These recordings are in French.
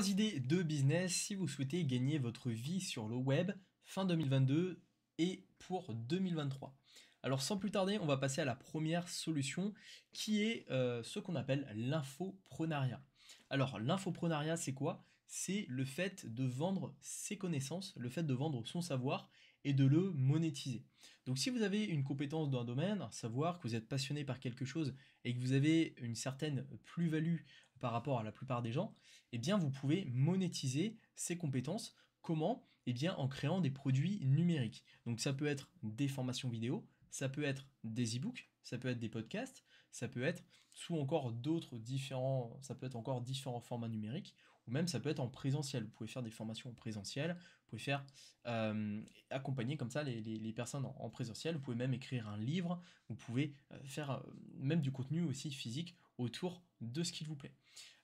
idées de business si vous souhaitez gagner votre vie sur le web fin 2022 et pour 2023. Alors sans plus tarder, on va passer à la première solution qui est euh, ce qu'on appelle l'infoprenariat. Alors l'infoprenariat c'est quoi C'est le fait de vendre ses connaissances, le fait de vendre son savoir et de le monétiser. Donc si vous avez une compétence dans un domaine, savoir que vous êtes passionné par quelque chose et que vous avez une certaine plus-value par rapport à la plupart des gens, et eh bien vous pouvez monétiser ces compétences. Comment Et eh bien en créant des produits numériques. Donc ça peut être des formations vidéo, ça peut être des e-books, ça peut être des podcasts, ça peut être sous encore d'autres différents, ça peut être encore différents formats numériques, ou même ça peut être en présentiel. Vous pouvez faire des formations en présentiel, vous pouvez faire euh, accompagner comme ça les, personnes en, présentiel, vous pouvez même écrire un livre, vous pouvez euh, faire euh, même du contenu aussi physique autour de ce qu'il vous plaît.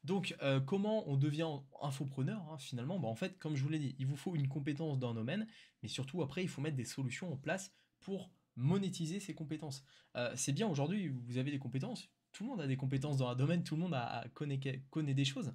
Donc, euh, comment on devient infopreneur hein, finalement bah, En fait, comme je vous l'ai dit, il vous faut une compétence dans un domaine, mais surtout après, il faut mettre des solutions en place pour monétiser ces compétences. Euh, c'est bien aujourd'hui, vous avez des compétences, tout le monde a des compétences dans un domaine, tout le monde connaît, des choses,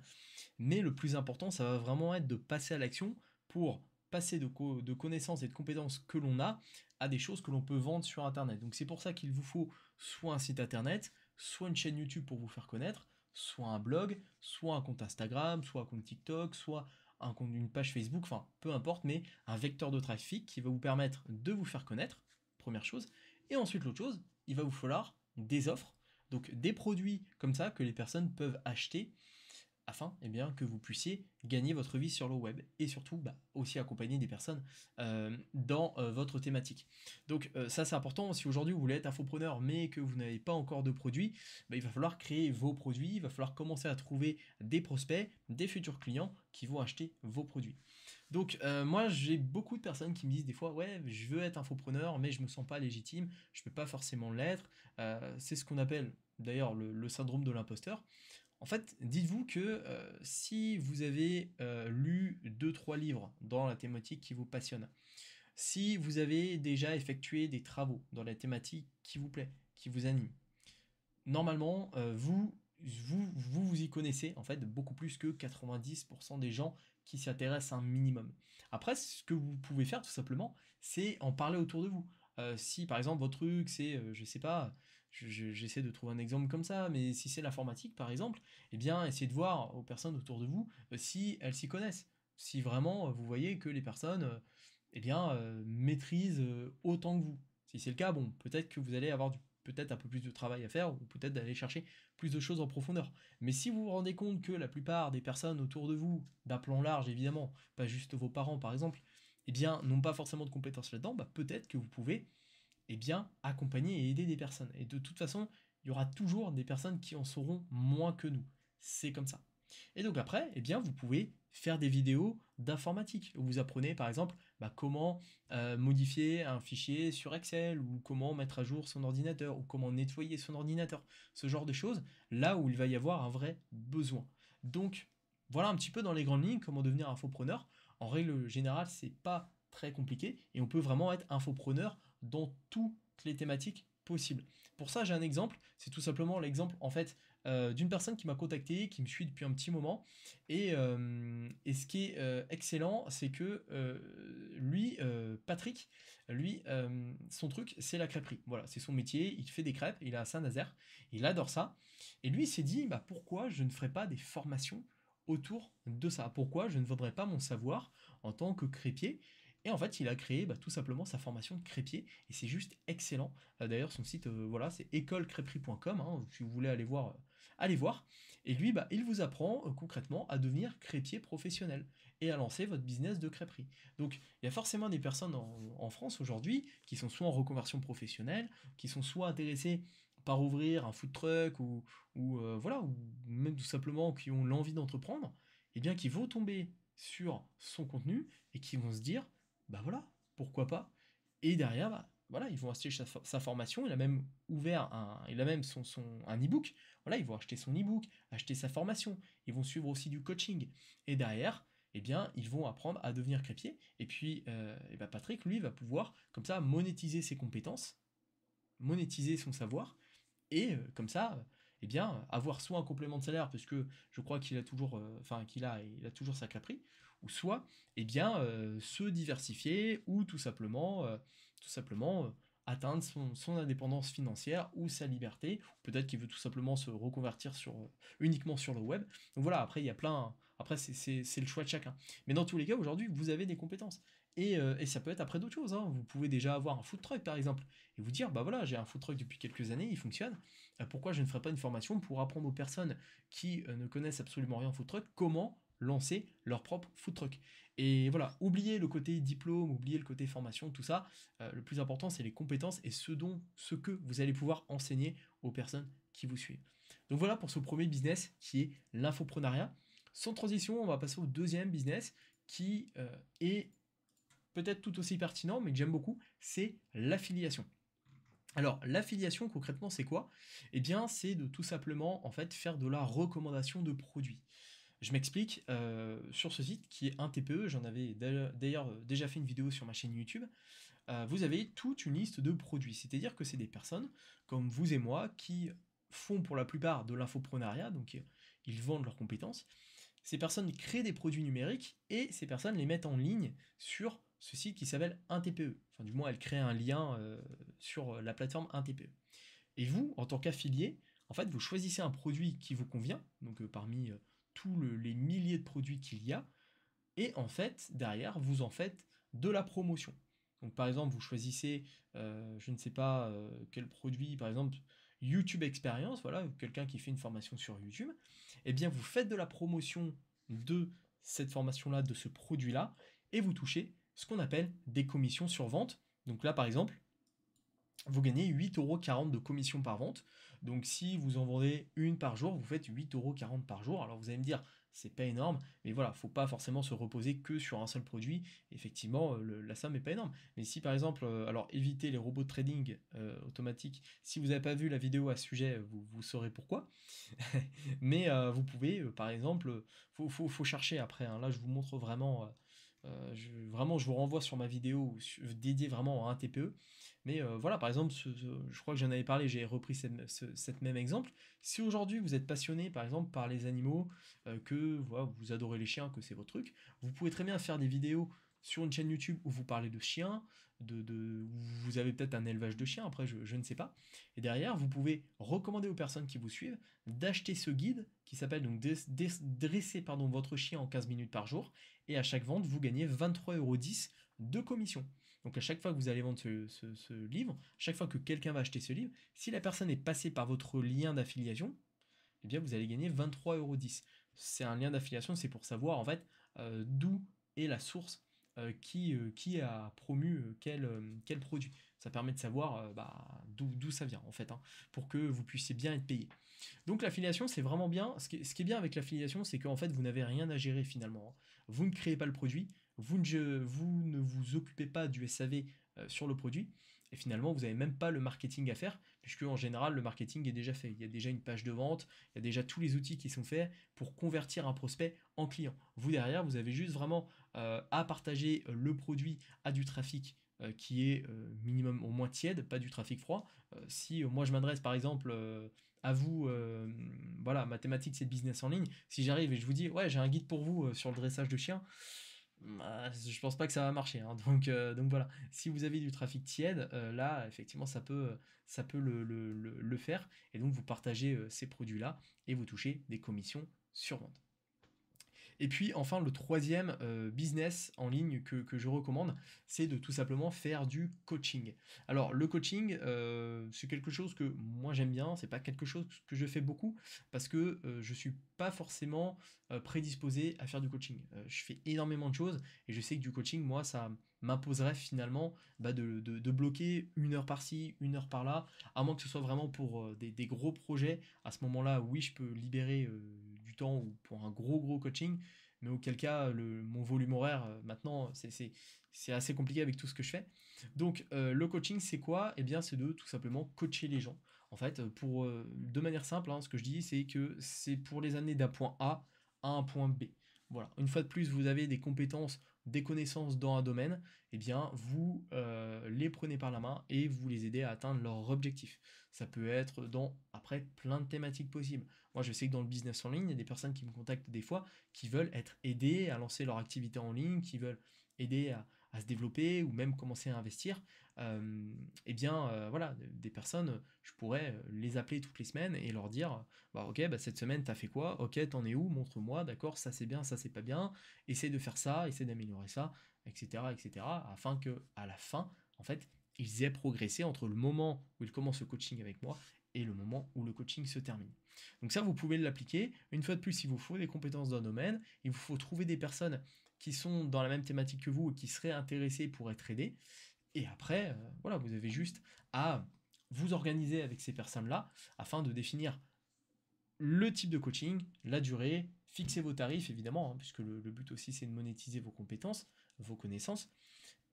mais le plus important, ça va vraiment être de passer à l'action pour passer de, connaissances et de compétences que l'on a à des choses que l'on peut vendre sur Internet. Donc c'est pour ça qu'il vous faut soit un site Internet, soit une chaîne YouTube pour vous faire connaître, soit un blog, soit un compte Instagram, soit un compte TikTok, soit un compte, une page Facebook, enfin peu importe, mais un vecteur de trafic qui va vous permettre de vous faire connaître, première chose. Et ensuite l'autre chose, il va vous falloir des offres, donc des produits comme ça que les personnes peuvent acheter afin eh bien, que vous puissiez gagner votre vie sur le web et surtout bah, aussi accompagner des personnes euh, dans euh, votre thématique. Donc euh, ça c'est important, si aujourd'hui vous voulez être infopreneur mais que vous n'avez pas encore de produits, bah, il va falloir créer vos produits, il va falloir commencer à trouver des prospects, des futurs clients qui vont acheter vos produits. Donc moi j'ai beaucoup de personnes qui me disent des fois ouais je veux être infopreneur mais je me sens pas légitime, je ne peux pas forcément l'être, c'est ce qu'on appelle d'ailleurs le, syndrome de l'imposteur. En fait, dites-vous que euh, si vous avez euh, lu 2-3 livres dans la thématique qui vous passionne, si vous avez déjà effectué des travaux dans la thématique qui vous plaît, qui vous anime, normalement, euh, vous, vous, vous, vous y connaissez en fait beaucoup plus que 90% des gens qui s'y intéressent un minimum. Après, ce que vous pouvez faire tout simplement, c'est en parler autour de vous. si par exemple votre truc c'est, je je sais pas, j'essaie de trouver un exemple comme ça, mais si c'est l'informatique par exemple, eh bien essayez de voir aux personnes autour de vous euh, si elles s'y connaissent, si vraiment euh, vous voyez que les personnes euh, eh bien, maîtrisent autant que vous. Si c'est le cas, bon, peut-être que vous allez avoir peut-être un peu plus de travail à faire, ou peut-être d'aller chercher plus de choses en profondeur. Mais si vous vous rendez compte que la plupart des personnes autour de vous, d'un plan large évidemment, pas juste vos parents par exemple, eh bien, n'ont pas forcément de compétences là-dedans, bah peut-être que vous pouvez eh bien, accompagner et aider des personnes. Et de toute façon, il y aura toujours des personnes qui en sauront moins que nous. C'est comme ça. Et donc après, eh bien, vous pouvez faire des vidéos d'informatique. Vous apprenez par exemple bah, comment euh, modifier un fichier sur Excel ou comment mettre à jour son ordinateur ou comment nettoyer son ordinateur. Ce genre de choses, là où il va y avoir un vrai besoin. Donc voilà un petit peu dans les grandes lignes comment devenir infopreneur. En règle générale, c'est pas très compliqué et on peut vraiment être infopreneur dans toutes les thématiques possibles. Pour ça, j'ai un exemple, c'est tout simplement l'exemple en fait euh, d'une personne qui m'a contacté, qui me suit depuis un petit moment et, euh, ce qui est euh, excellent, c'est que lui, Patrick, lui, son truc, c'est la crêperie. Voilà, c'est son métier, il fait des crêpes, il est à Saint-Nazaire, il adore ça et lui il s'est dit, bah, pourquoi je ne ferais pas des formations autour de ça Pourquoi je ne vendrais pas mon savoir en tant que crêpier et en fait, il a créé bah, tout simplement sa formation de crépier, et c'est juste excellent. Euh, d'ailleurs, son site, euh, voilà, c'est écolecréperie.com, hein. si vous voulez aller voir, euh, allez voir. Et lui, bah, il vous apprend concrètement à devenir crépier professionnel et à lancer votre business de crêperie. Donc, il y a forcément des personnes en, France aujourd'hui qui sont soit en reconversion professionnelle, qui sont soit intéressées par ouvrir un food truck ou, voilà, ou même tout simplement qui ont l'envie d'entreprendre, et eh bien qui vont tomber sur son contenu et qui vont se dire bah voilà, pourquoi pas Et derrière, bah, voilà, ils vont acheter sa, formation. Il a même ouvert un, il a même son, son un e Voilà, ils vont acheter son ebook acheter sa formation. Ils vont suivre aussi du coaching. Et derrière, eh bien, ils vont apprendre à devenir crépier. Et puis, euh, eh ben, Patrick, lui, va pouvoir comme ça monétiser ses compétences, monétiser son savoir, et euh, comme ça, eh bien, avoir soit un complément de salaire, puisque je crois qu'il a toujours, euh, enfin, qu'il a, il a toujours sa crêperie, ou soit eh bien, euh, se diversifier ou tout simplement, euh, tout simplement euh, atteindre son, indépendance financière ou sa liberté. Peut-être qu'il veut tout simplement se reconvertir sur, uniquement sur le web. voilà, après, il y a plein. Après, c'est le choix de chacun. Mais dans tous les cas, aujourd'hui, vous avez des compétences. Et, ça peut être après d'autres choses. Hein. Vous pouvez déjà avoir un food truck par exemple et vous dire bah voilà, j'ai un food truck depuis quelques années, il fonctionne. pourquoi je ne ferai pas une formation pour apprendre aux personnes qui ne connaissent absolument rien au food truck comment lancer leur propre food truck. Et voilà, oubliez le côté diplôme, oubliez le côté formation, tout ça. Euh, le plus important, c'est les compétences et ce dont, ce que vous allez pouvoir enseigner aux personnes qui vous suivent. Donc voilà pour ce premier business qui est l'infoprenariat. Sans transition, on va passer au deuxième business qui euh, est peut-être tout aussi pertinent, mais que j'aime beaucoup, c'est l'affiliation. Alors l'affiliation concrètement c'est quoi Eh bien c'est de tout simplement en fait faire de la recommandation de produits. Je m'explique, euh, sur ce site qui est un TPE, j'en avais d'ailleurs euh, déjà fait une vidéo sur ma chaîne YouTube, euh, vous avez toute une liste de produits. C'est-à-dire que c'est des personnes comme vous et moi qui font pour la plupart de l'infoprenariat, donc ils vendent leurs compétences. Ces personnes créent des produits numériques et ces personnes les mettent en ligne sur ce site qui s'appelle un tpe Enfin, du moins, elles créent un lien sur la plateforme 1TPE. Et vous, en tant qu'affilié, en fait, vous choisissez un produit qui vous convient, donc parmi tous les milliers de produits qu'il y a, et en fait, derrière, vous en faites de la promotion. Donc par exemple, vous choisissez, euh, je ne sais pas euh, quel produit, par exemple YouTube Experience, voilà, quelqu'un qui fait une formation sur YouTube, et eh bien vous faites de la promotion de cette formation-là, de ce produit-là, et vous touchez ce qu'on appelle des commissions sur vente. Donc là, par exemple, vous gagnez 8,40€ de commission par vente. Donc si vous en vendez une par jour, vous faites 8,40€ par jour. Alors vous allez me dire, c'est pas énorme, mais voilà, faut pas forcément se reposer que sur un seul produit. Effectivement, euh, la somme n'est pas énorme. Mais si par exemple, euh, alors évitez les robots de trading euh, automatiques. Si vous n'avez pas vu la vidéo à ce sujet, vous, saurez pourquoi. mais vous pouvez, par exemple, faut, faut, chercher après. Hein. Là, je vous montre vraiment. vraiment, je vous renvoie sur ma vidéo dédiée vraiment à un TPE. Mais euh, voilà, par exemple, je crois que j'en avais parlé, j'ai repris cette, ce, même exemple. Si aujourd'hui vous êtes passionné, par exemple, par les animaux, euh, que voilà, vous adorez les chiens, que c'est votre truc, vous pouvez très bien faire des vidéos sur une chaîne YouTube où vous parlez de chiens, de, où vous avez peut-être un élevage de chiens, après je, ne sais pas. Et derrière, vous pouvez recommander aux personnes qui vous suivent d'acheter ce guide qui s'appelle donc dresser pardon, votre chien en 15 minutes par jour. Et à chaque vente, vous gagnez 23,10€ de commission. Donc à chaque fois que vous allez vendre ce, livre, à livre, chaque fois que quelqu'un va acheter ce livre, si la personne est passée par votre lien d'affiliation, eh bien vous allez gagner 23,10 euros. C'est un lien d'affiliation, c'est pour savoir en fait euh, d'où est la source euh, qui, euh, qui a promu quel, quel, produit. Ça permet de savoir bah, d'où ça vient en fait, hein, pour que vous puissiez bien être payé. Donc l'affiliation, c'est vraiment bien. Ce qui, ce qui, est bien avec l'affiliation, c'est qu'en fait, vous n'avez rien à gérer finalement. Hein. Vous ne créez pas le produit, vous ne, vous occupez pas du SAV euh, sur le produit, et finalement vous n'avez même pas le marketing à faire, puisque en général le marketing est déjà fait. Il y a déjà une page de vente, il y a déjà tous les outils qui sont faits pour convertir un prospect en client. Vous derrière, vous avez juste vraiment euh, à partager le produit à du trafic euh, qui est minimum au moins tiède, pas du trafic froid. si moi je m'adresse par exemple à vous, voilà, mathématiques c'est business en ligne, si j'arrive et je vous dis ouais j'ai un guide pour vous sur le dressage de chiens bah, je pense pas que ça va marcher. Hein. Donc, euh, donc voilà, si vous avez du trafic tiède, euh, là, effectivement, ça peut, ça peut le, faire. Et donc, vous partagez euh, ces produits-là et vous touchez des commissions sur vente. Et puis enfin, le troisième euh, business en ligne que, je recommande, c'est de tout simplement faire du coaching. Alors le coaching, euh, c'est quelque chose que moi j'aime bien, c'est pas quelque chose que je fais beaucoup parce que je euh, je suis pas forcément prédisposé à faire du coaching. je fais énormément de choses et je sais que du coaching, moi, ça m'imposerait finalement bah, de, bloquer une heure par-ci, une heure par-là, à moins que ce soit vraiment pour des, des, gros projets. À ce moment-là, oui, je peux libérer temps ou pour un gros gros coaching, mais auquel cas le, mon volume horaire euh, maintenant c'est assez compliqué avec tout ce que je fais. Donc euh, le coaching c'est quoi et eh bien c'est de tout simplement coacher les gens. En fait, euh, pour de manière simple, hein, ce que je dis c'est que c'est pour les amener d'un point A à un point B. Voilà, une fois de plus, vous avez des compétences des connaissances dans un domaine, eh bien vous euh, les prenez par la main et vous les aidez à atteindre leur objectif. Ça peut être dans après plein de thématiques possibles. Moi je sais que dans le business en ligne, il y a des personnes qui me contactent des fois qui veulent être aidées à lancer leur activité en ligne, qui veulent aider à, à se développer ou même commencer à investir, euh, eh bien euh, voilà, des personnes, je pourrais euh, les appeler toutes les semaines et leur dire bah ok, bah, cette semaine t'as fait quoi Ok, t'en es où Montre-moi, d'accord, ça c'est bien, ça c'est pas bien, essaie de faire ça, essaie d'améliorer ça, etc., etc., afin que à la fin, en fait, ils aient progressé entre le moment où ils commencent le coaching avec moi et le moment où le coaching se termine. Donc ça, vous pouvez l'appliquer. Une fois de plus, il vous faut des compétences d'un domaine, il vous faut trouver des personnes qui sont dans la même thématique que vous et qui seraient intéressés pour être aidés. Et après, euh, voilà, vous avez juste à vous organiser avec ces personnes-là afin de définir le type de coaching, la durée, fixer vos tarifs évidemment, hein, puisque le, but aussi c'est de monétiser vos compétences, vos connaissances.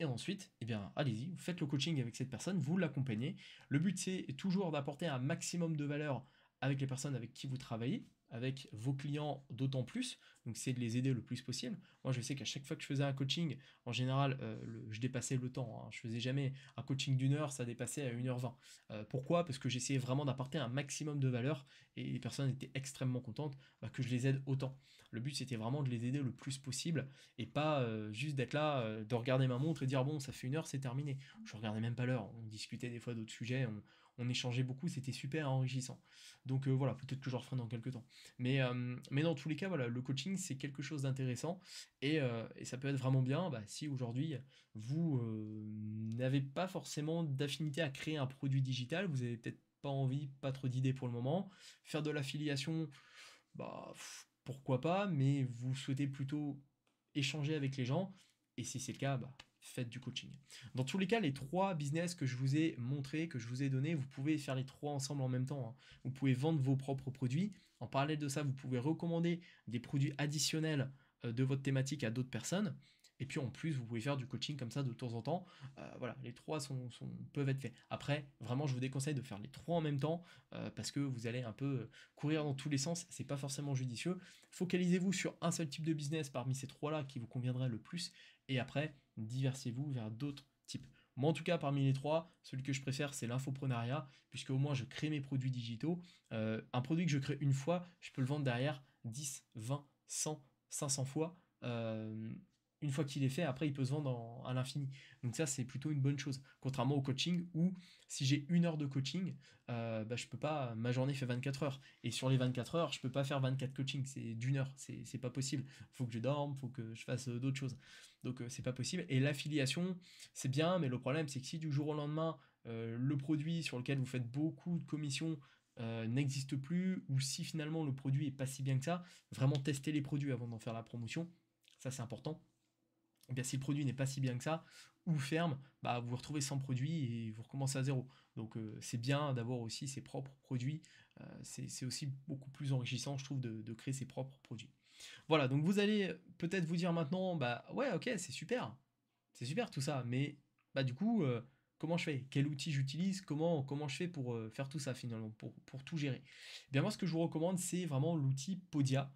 Et ensuite, eh bien, allez-y, vous faites le coaching avec cette personne, vous l'accompagnez. Le but c'est toujours d'apporter un maximum de valeur avec les personnes avec qui vous travaillez, avec vos clients d'autant plus. Donc, c'est de les aider le plus possible. Moi, je sais qu'à chaque fois que je faisais un coaching, en général, euh, je dépassais le temps. Hein. Je faisais jamais un coaching d'une heure, ça dépassait à 1h20. Euh, pourquoi Parce que j'essayais vraiment d'apporter un maximum de valeur et les personnes étaient extrêmement contentes bah, que je les aide autant. Le but, c'était vraiment de les aider le plus possible et pas euh, juste d'être là, de regarder ma montre et dire bon, ça fait une heure, c'est terminé. Je regardais même pas l'heure. On discutait des fois d'autres sujets, on, on échangeait beaucoup, c'était super enrichissant. Donc euh, voilà, peut-être que je referai dans quelques temps. Mais, euh, mais dans tous les cas, voilà, le coaching, c'est quelque chose d'intéressant et, euh, ça peut être vraiment bien bah, si aujourd'hui, vous n'avez pas forcément d'affinité à créer un produit digital, vous n'avez peut-être pas envie, pas trop d'idées pour le moment. Faire de l'affiliation, bah, pourquoi pas, mais vous souhaitez plutôt échanger avec les gens. Et si c'est le cas, bah, faites du coaching. Dans tous les cas, les trois business que je vous ai montrés, que je vous ai donnés, vous pouvez faire les trois ensemble en même temps. Hein. Vous pouvez vendre vos propres produits. En parallèle de ça, vous pouvez recommander des produits additionnels euh, de votre thématique à d'autres personnes. Et puis en plus, vous pouvez faire du coaching comme ça de temps en temps. Euh, voilà, les trois sont, peuvent être faits. Après, vraiment, je vous déconseille de faire les trois en même temps euh, parce que vous allez un peu courir dans tous les sens. C'est pas forcément judicieux. Focalisez-vous sur un seul type de business parmi ces trois-là qui vous conviendrait le plus. Et après, diversez vous vers d'autres types. Moi, en tout cas, parmi les trois, celui que je préfère, c'est l'infoprenariat, puisque au moins je crée mes produits digitaux. Euh, un produit que je crée une fois, je peux le vendre derrière 10, 20, 100, 500 fois. Euh, une fois qu'il est fait, après, il peut se vendre à l'infini. Donc ça, c'est plutôt une bonne chose. Contrairement au coaching, où si j'ai une heure de coaching, euh, bah, je peux pas, ma journée fait 24 heures. Et sur les 24 heures, je peux pas faire 24 coachings, c'est d'une heure, c'est pas possible. il faut que je dorme, il faut que je fasse euh, d'autres choses. Donc euh, c'est pas possible. Et l'affiliation, c'est bien, mais le problème, c'est que si du jour au lendemain, le produit sur lequel vous faites beaucoup de commissions, n'existe plus ou si finalement le produit est pas si bien que ça, vraiment tester les produits avant d'en faire la promotion, ça c'est important. Eh si le produit n'est pas si bien que ça, ou ferme, bah, vous vous retrouvez sans produit et vous recommencez à zéro. Donc euh, c'est bien d'avoir aussi ses propres produits, euh, c'est aussi beaucoup plus enrichissant, je trouve, de, créer ses propres produits. Voilà, donc vous allez peut-être vous dire maintenant, bah ouais, ok, c'est super, c'est super tout ça, mais bah, du coup, euh, comment je fais Quel outil j'utilise comment, comment je fais pour faire tout ça finalement, pour, tout gérer eh Bien moi, ce que je vous recommande, c'est vraiment l'outil Podia,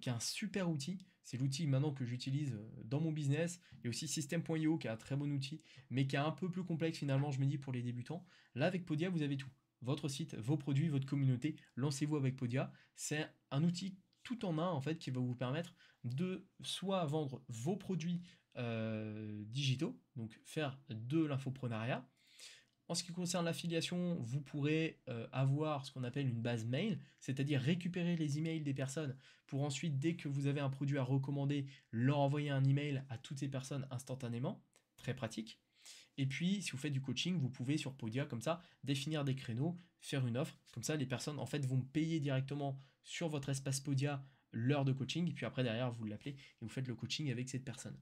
qui est un super outil c'est l'outil maintenant que j'utilise euh, dans mon business. Il y a aussi System.io qui est un très bon outil, mais qui est un peu plus complexe finalement, je me dis, pour les débutants. Là, avec Podia, vous avez tout. Votre site, vos produits, votre communauté. Lancez-vous avec Podia. C'est un outil tout en un en fait qui va vous permettre de soit vendre vos produits euh, digitaux, donc faire de l'infoprenariat, en ce qui concerne l'affiliation, vous pourrez euh, avoir ce qu'on appelle une base mail, c'est-à-dire récupérer les emails des personnes pour ensuite, dès que vous avez un produit à recommander, leur envoyer un email à toutes ces personnes instantanément. Très pratique. Et puis, si vous faites du coaching, vous pouvez sur Podia, comme ça, définir des créneaux, faire une offre. Comme ça, les personnes, en fait, vont payer directement sur votre espace Podia l'heure de coaching, et puis après derrière vous l'appelez et vous faites le coaching avec cette personne.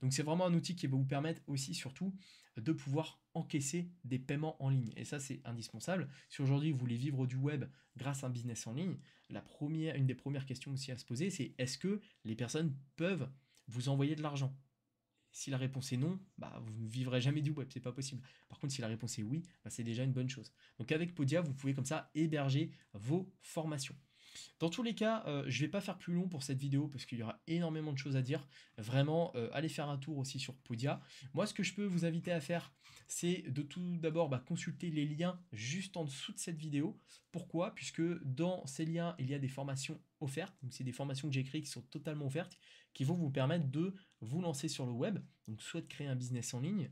Donc c'est vraiment un outil qui va vous permettre aussi surtout de pouvoir encaisser des paiements en ligne. Et ça c'est indispensable. Si aujourd'hui vous voulez vivre du web grâce à un business en ligne, la première, une des premières questions aussi à se poser c'est est-ce que les personnes peuvent vous envoyer de l'argent si la réponse est non, bah, vous ne vivrez jamais du web, c'est pas possible. Par contre, si la réponse est oui, bah, c'est déjà une bonne chose. Donc avec Podia, vous pouvez comme ça héberger vos formations. Dans tous les cas, euh, je ne vais pas faire plus long pour cette vidéo parce qu'il y aura énormément de choses à dire. Vraiment, euh, allez faire un tour aussi sur Podia. Moi, ce que je peux vous inviter à faire, c'est de tout d'abord bah, consulter les liens juste en dessous de cette vidéo. Pourquoi Puisque dans ces liens, il y a des formations offertes. Donc, c'est des formations que j'ai créées qui sont totalement offertes, qui vont vous permettre de vous lancer sur le web. Donc, soit de créer un business en ligne,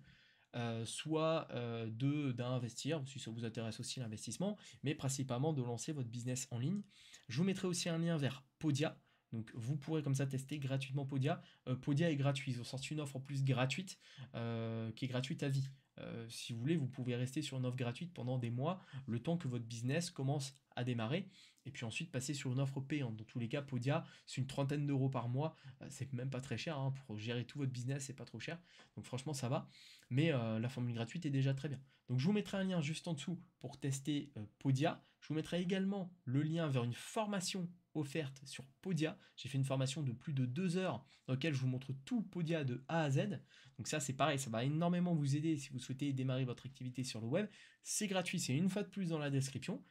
euh, soit d'investir, si ça vous intéresse aussi l'investissement, mais principalement de lancer votre business en ligne. Je vous mettrai aussi un lien vers Podia. Donc vous pourrez comme ça tester gratuitement Podia. Euh, Podia est gratuit, ils ont sorti une offre en plus gratuite, euh, qui est gratuite à vie. Euh, si vous voulez, vous pouvez rester sur une offre gratuite pendant des mois, le temps que votre business commence à démarrer, et puis ensuite passer sur une offre payante. Dans tous les cas, Podia, c'est une trentaine d'euros par mois, c'est même pas très cher, hein. pour gérer tout votre business, c'est pas trop cher, donc franchement ça va, mais la formule gratuite est déjà très bien. Donc je vous mettrai un lien juste en dessous pour tester Podia, je vous mettrai également le lien vers une formation offerte sur Podia. J'ai fait une formation de plus de deux heures dans laquelle je vous montre tout Podia de A à Z. Donc ça c'est pareil, ça va énormément vous aider si vous souhaitez démarrer votre activité sur le web. C'est gratuit, c'est une fois de plus dans la description.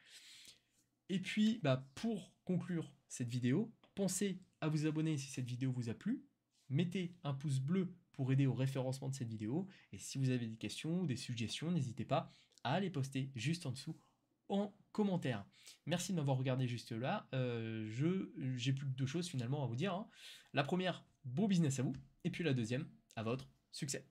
Et puis bah, pour conclure cette vidéo, pensez à vous abonner si cette vidéo vous a plu. Mettez un pouce bleu pour aider au référencement de cette vidéo. Et si vous avez des questions ou des suggestions, n'hésitez pas à les poster juste en dessous en commentaire. Merci de m'avoir regardé juste là. Euh, je j'ai plus que deux choses finalement à vous dire. Hein. La première, beau business à vous, et puis la deuxième, à votre succès.